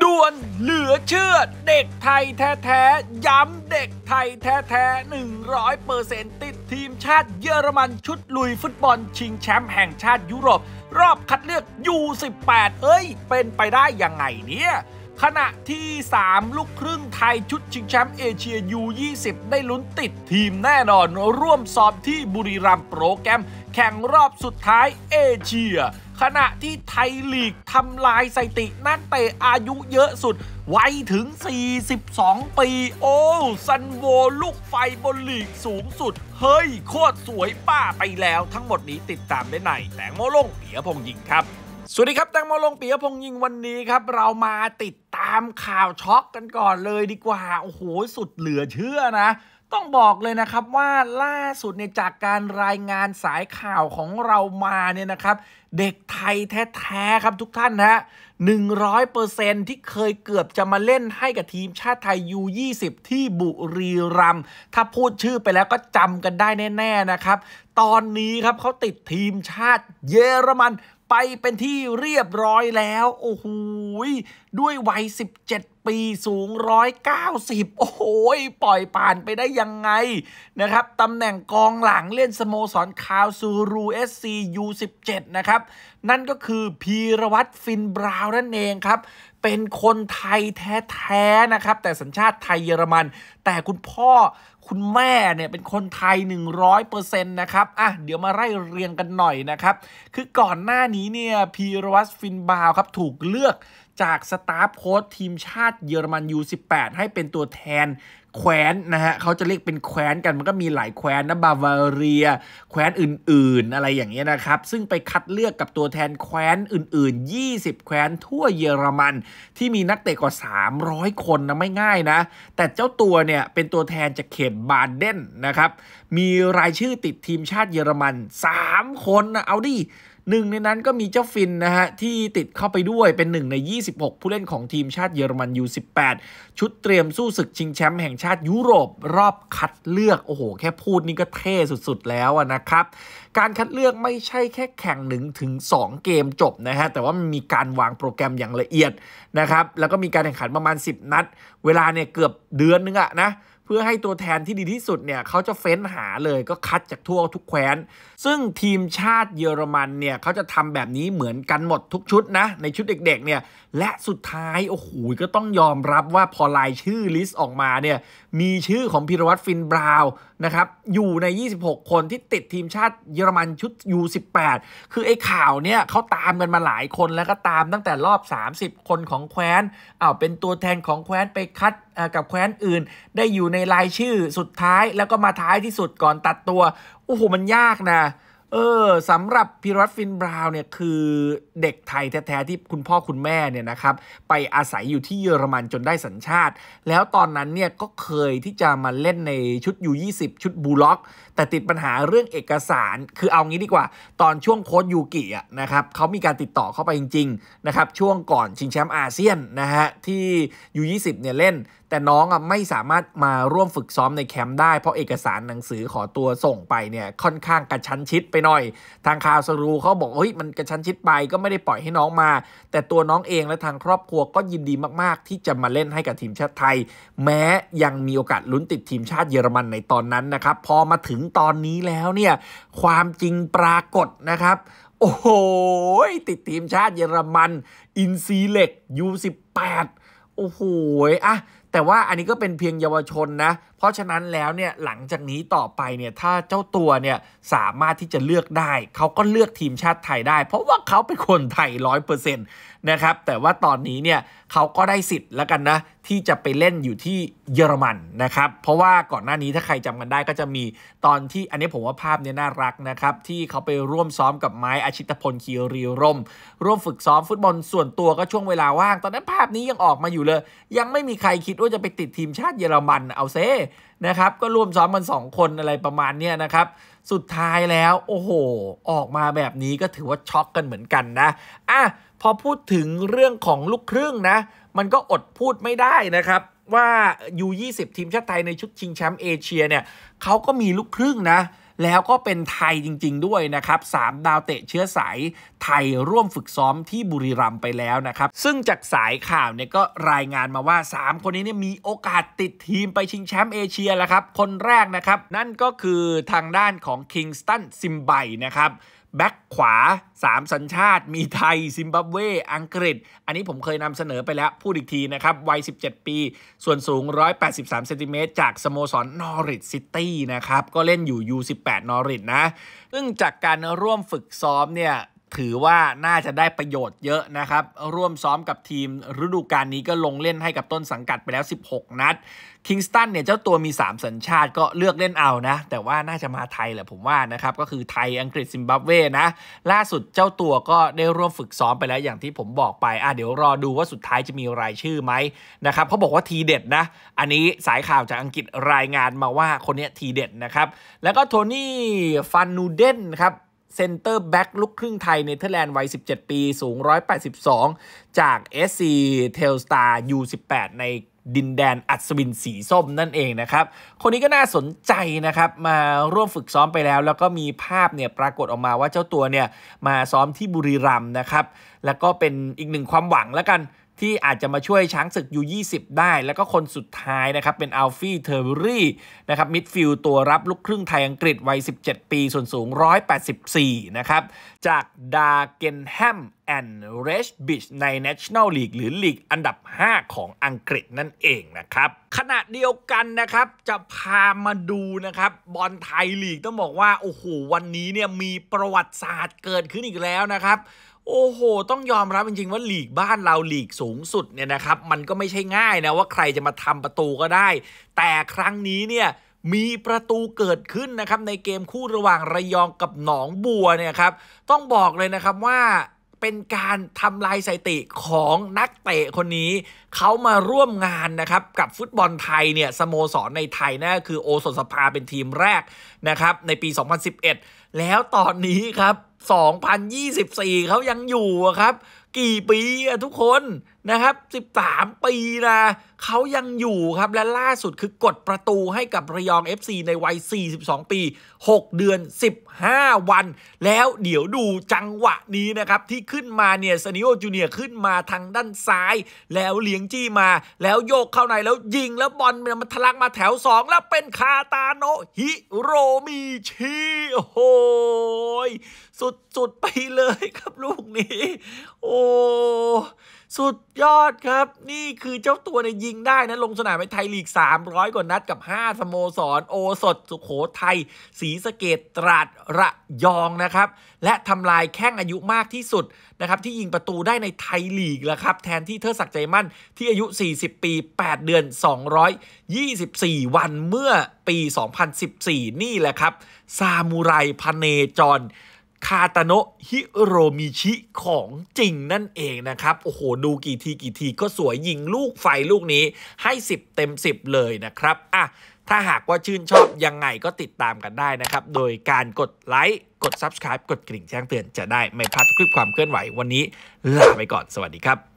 ด่วนเหลือเชื่อเด็กไทยแท้ๆย้ำเด็กไทยแท้ๆ100เปอร์เซนติดทีมชาติเยอรมันชุดลุยฟุตบอลชิงแชมป์แห่งชาติยุโรป รอบคัดเลือก U18 เอ้ยเป็นไปได้ยังไงเนี่ยขณะที่ 3 ลูกครึ่งไทยชุดชิงแชมป์เอเชีย U20 ได้ลุ้นติดทีมแน่นอนร่วมสอบที่บุรีรัมย์โปรแกรม แข่งรอบสุดท้ายเอเชียขณะที่ไทยลีกทำลายสถิตินักเตะอายุเยอะสุดวัยถึง 42 ปี โอ้ซันโวลูกไฟบนลีกสูงสุด เฮ้ย โคตรสวยป้าไปแล้วทั้งหมดนี้ติดตามได้ในแตงโมลงเปียพงยิงครับ สวัสดีครับแตงโมลงเปียพงยิงวันนี้ครับ เรามาติดตามข่าวช็อกกันก่อนเลยดีกว่า โอ้โห สุดเหลือเชื่อนะ ต้องบอกเลยนะครับว่าล่าสุดเนี่ยจากการรายงานสายข่าวของเรามาเนี่ยนะครับ เด็กไทยแท้ๆครับทุกท่านฮะ100%ที่เคยเกือบจะมาเล่นให้กับทีมชาติไทย U20 ที่บุรีรัมย์ถ้าพูดชื่อไปแล้วก็จำกันได้แน่ๆนะครับ ตอนนี้ครับเขาติดทีมชาติเยอรมันไปเป็นที่เรียบร้อยแล้วโอ้โหด้วยวัย 17 ปีสูง 190 โอ้โหปล่อยผ่านไปได้ยังไงนะครับ ตำแหน่งกองหลังเล่นสโมสรคาวซูรูเอสซียู17นะครับ นั่นก็คือพีรวัตรฟินบราวนั่นเองครับเป็นคนไทยแท้ ๆ นะครับ แต่สัญชาติไทยเยอรมัน แต่คุณพ่อคุณแม่เนี่ยเป็นคนไทย 100%นะครับอ่ะเดี๋ยวมาไล่เรียงกันหน่อยนะครับ คือก่อนหน้านี้เนี่ยพีรวัตฟินบาวครับถูกเลือกจากสตาฟโค้ชทีมชาติเยอรมัน U18 ให้เป็นตัวแทนแคว้นนะฮะเขาจะเรียกเป็นแคว้นกันมันก็มีหลายแคว้นนะ บาวาเรีย แคว้นอื่นๆอะไรอย่างเงี้ยนะครับ ซึ่งไปคัดเลือกกับตัวแทนแคว้นอื่น ๆ 20 แคว้นทั่วเยอรมันที่มีนักเตะกว่า 300 คนนะ ไม่ง่ายนะ แต่เจ้าตัวเนี่ยเป็นตัวแทนจาก เขตบาเดนนะครับ มีรายชื่อติดทีมชาติเยอรมัน 3 คนนะ เอาดิหนึ่งในนั้นก็มีเจ้าฟินนะฮะที่ติดเข้าไปด้วยเป็นหนึ่งใน 26 ผู้เล่นของทีมชาติเยอรมันยู18ชุดเตรียมสู้ศึกชิงแชมป์แห่งชาติยุโรปรอบคัดเลือก โอ้โห แค่พูดนี่ก็เท่สุดๆ แล้วนะครับ การคัดเลือกไม่ใช่แค่แข่งหนึ่งถึงสองเกมจบนะฮะ แต่ว่ามันมีการวางโปรแกรมอย่างละเอียดนะครับ แล้วก็มีการแข่งขันประมาณ 10 นัด เวลาเนี่ยเกือบเดือนนึงอะนะพื่อให้ตัวแทนที่ดีที่สุดเนี่ยเขาจะเฟ้นหาเลยก็คัดจากทั่วทุกแคว้น ซึ่งทีมชาติเยอรมันเนี่ยเขาจะทำแบบนี้เหมือนกันหมดทุกชุดนะ ในชุดเด็กๆเนี่ย และสุดท้าย โอ้โหก็ต้องยอมรับว่าพอรายชื่อลิสต์ออกมาเนี่ย มีชื่อของพิรวัตรฟินบราวนะครับ อยู่ใน 26 คนที่ติดทีมชาติเยอรมันชุด U18 คือไอ้ข่าวเนี่ยเขาตามกันมาหลายคนแล้วก็ตามตั้งแต่รอบ 30 คนของแคว้นอ้าวเป็นตัวแทนของแคว้นไปคัดกับแคว้นอื่น ได้อยู่ในรายชื่อสุดท้ายแล้วก็มาท้ายที่สุดก่อนตัดตัว โอ้โห มันยากนะเออสำหรับพิรัตฟินบราวเนี่ยคือเด็กไทยแท้ๆที่คุณพ่อคุณแม่เนี่ยนะครับไปอาศัยอยู่ที่เยอรมันจนได้สัญชาติ แล้วตอนนั้นเนี่ยก็เคยที่จะมาเล่นในชุด U20 ชุดบูล็อก แต่ติดปัญหาเรื่องเอกสารคือเอางี้ดีกว่า ตอนช่วงโค้ชยูกิอ่ะนะครับเขามีการติดต่อเข้าไปจริงๆนะครับช่วงก่อนชิงแชมป์อาเซียนนะฮะที่ U20 เนี่ยเล่น แต่น้องอ่ะไม่สามารถมาร่วมฝึกซ้อมในแคมป์ได้เพราะเอกสารหนังสือขอตัวส่งไปเนี่ยค่อนข้างกระชั้นชิดไปหน่อยทางคาสรูเขาบอกเฮ้ยมันกระชั้นชิดไปก็ไม่ได้ปล่อยให้น้องมา แต่ตัวน้องเองและทางครอบครัวก็ยินดีมากๆที่จะมาเล่นให้กับทีมชาติไทย แม้ยังมีโอกาสลุ้นติดทีมชาติเยอรมันในตอนนั้นนะครับ พอมาถึงตอนนี้แล้วเนี่ยความจริงปรากฏนะครับ โอ้โห ติดทีมชาติเยอรมันอินซีเล็กแ1 8โอ้โห อ่ะแต่ว่าอันนี้ก็เป็นเพียงเยาวชนนะ เพราะฉะนั้นแล้วเนี่ยหลังจากนี้ต่อไปเนี่ยถ้าเจ้าตัวเนี่ยสามารถที่จะเลือกได้เขาก็เลือกทีมชาติไทยได้ เพราะว่าเขาเป็นคนไทยร้อยเปอร์เซ็นต์นะครับแต่ว่าตอนนี้เนี่ยเขาก็ได้สิทธิ์แล้วกันนะที่จะไปเล่นอยู่ที่เยอรมันนะครับเพราะว่าก่อนหน้านี้ถ้าใครจำกันได้ก็จะมีตอนที่อันนี้ผมว่าภาพเนี่ยน่ารักนะครับ ที่เขาไปร่วมซ้อมกับไม้อาชิตพลคีรีร่มร่วมฝึกซ้อมฟุตบอลส่วนตัวก็ช่วงเวลาว่าง ตอนนั้นภาพนี้ยังออกมาอยู่เลย ยังไม่มีใครคิดว่าจะไปติดทีมชาติเยอรมันเอาเซ่นะครับ ก็ร่วมซ้อมกัน 2 คนอะไรประมาณนี้นะครับ สุดท้ายแล้ว โอ้โห ออกมาแบบนี้ก็ถือว่าช็อกกันเหมือนกันนะ อ่ะ พอพูดถึงเรื่องของลูกครึ่งนะ มันก็อดพูดไม่ได้นะครับ ว่า U20 ทีมชาติไทย ในชุดชิงแชมป์เอเชียเนี่ย เขาก็มีลูกครึ่งนะแล้วก็เป็นไทยจริง ๆ ด้วยนะครับสามดาวเตะเชื้อสายไทยร่วมฝึกซ้อมที่บุรีรัมย์ไปแล้วนะครับ ซึ่งจากสายข่าวเนี่ยก็รายงานมาว่า 3 คนนี้เนี่ยมีโอกาสติดทีมไปชิงแชมป์เอเชียแล้วครับ คนแรกนะครับ นั่นก็คือทางด้านของคิงสตันซิมไบนะครับแบ็กขวา3 สัญชาติ มีไทย ซิมบับเว อังกฤษ อันนี้ผมเคยนำเสนอไปแล้ว พูดอีกทีนะครับ วัย 17 ปี ส่วนสูง 183เซนติเมตร จากสโมสรนอริทซิตี้นะครับ ก็เล่นอยู่ U18 นอริทนะ ซึ่งจากการร่วมฝึกซ้อมเนี่ยถือว่าน่าจะได้ประโยชน์เยอะนะครับ ร่วมซ้อมกับทีม ฤดูกาลนี้ก็ลงเล่นให้กับต้นสังกัดไปแล้ว 16 นัดคิงสตันเนี่ยเจ้าตัวมี 3 สัญชาติก็เลือกเล่นเอานะ แต่ว่าน่าจะมาไทยแหละผมว่านะครับ ก็คือไทย อังกฤษ ซิมบับเวนะ ล่าสุดเจ้าตัวก็ได้ร่วมฝึกซ้อมไปแล้วอย่างที่ผมบอกไปอ่ะเดี๋ยวรอดูว่าสุดท้ายจะมีรายชื่อไหมนะครับ เขาบอกว่าทีเด็ดนะ อันนี้สายข่าวจากอังกฤษรายงานมาว่าคนนี้ทีเด็ดนะครับ แล้วก็โทนี่ฟันนูเดนครับเซนเตอร์แบ็กลูกครึ่งไทยเนเธอร์แลนด์วัย17 ปี สูง 182 จาก SC t e l s t a r U18 ในดินแดนอัศวินสีส้มนั่นเองนะครับ คนนี้ก็น่าสนใจนะครับ มาร่วมฝึกซ้อมไปแล้ว แล้วก็มีภาพเนี่ยปรากฏออกมาว่าเจ้าตัวเนี่ย มาซ้อมที่บุรีรัมย์นะครับ แล้วก็เป็นอีกหนึ่งความหวังแล้วกันที่อาจจะมาช่วยช้างศึกยู U20 ได้ แล้วก็คนสุดท้ายนะครับ เป็นอัลฟี่เทอร์รี่นะครับมิดฟิลด์ตัวรับลูกครึ่งไทยอังกฤษวัย 17 ปีส่วนสูง 184 นะครับ จากดาเกนแฮม and r e d Beach ใน National League หรือลีกอันดับ 5 ของอังกฤษนั่นเองนะครับ ขณะเดียวกันนะครับจะพามาดูนะครับ บอลไทยลีกต้องบอกว่าโอ้โหวันนี้เนี่ยมีประวัติศาสตร์เกิดขึ้นอีกแล้วนะครับ โอ้โห ต้องยอมรับจริงๆว่าลีกบ้านเราลีกสูงสุดเนี่ยนะครับมันก็ไม่ใช่ง่ายนะว่าใครจะมาทำประตูก็ได้ แต่ครั้งนี้เนี่ยมีประตูเกิดขึ้นนะครับในเกมคู่ระหว่างระยองกับหนองบัวเนี่ยครับต้องบอกเลยนะครับว่าเป็นการทำลายสถิติของนักเตะคนนี้ เขามาร่วมงานนะครับ กับฟุตบอลไทยเนี่ย สโมสรในไทยนะ่คือโอสถสภาเป็นทีมแรกนะครับ ในปี 2011 แล้วตอนนี้ครับ 2024 เขายังอยู่ครับกี่ปีอะทุกคนนะครับ 13 ปีนะเขายังอยู่ครับ และล่าสุดคือกดประตูให้กับระยอง FC ในวัย 42 ปี 6 เดือน 15 วัน แล้วเดี๋ยวดูจังหวะนี้นะครับที่ขึ้นมาเนี่ย ซานิโอจูเนียขึ้นมาทางด้านซ้าย แล้วเลี้ยงจี้มา แล้วโยกเข้าในแล้วยิงแล้วบอลมันทะลักมาแถว 2 แล้วเป็นคาตาโนฮิโรมิชิโอ้ยสุดๆไปเลยครับลูกนี้ โอ้สุดยอดครับนี่คือเจ้าตัวในยิงได้นะลงสนามไปไทยลีก 300กว่านัดกับ 5 สโมสร โอสดสุขโขทัยศรีสะเกดตราดระยองนะครับ และทำลายแข้งอายุมากที่สุดนะครับ ที่ยิงประตูได้ในไทยลีกแล้วครับ แทนที่เธอศักดิ์ใจมั่นที่อายุ 40 ปี 8 เดือน 224 วันเมื่อปี 2014 นี่แหละครับ ซามูไรพเนจรคาตาโนะฮิโรมิชิของจริงนั่นเองนะครับ โอ้โหดูกี่ทีกี่ทีก็สวยยิงลูกไฟลูกนี้ให้ 10 เต็ม 10 เลยนะครับ อ่ะ ถ้าหากว่าชื่นชอบยังไงก็ติดตามกันได้นะครับ โดยการกดไลค์กด Subscribe กดกริ่งแจ้งเตือนจะได้ไม่พลาดคลิปความเคลื่อนไหววันนี้ลาไปก่อนสวัสดีครับ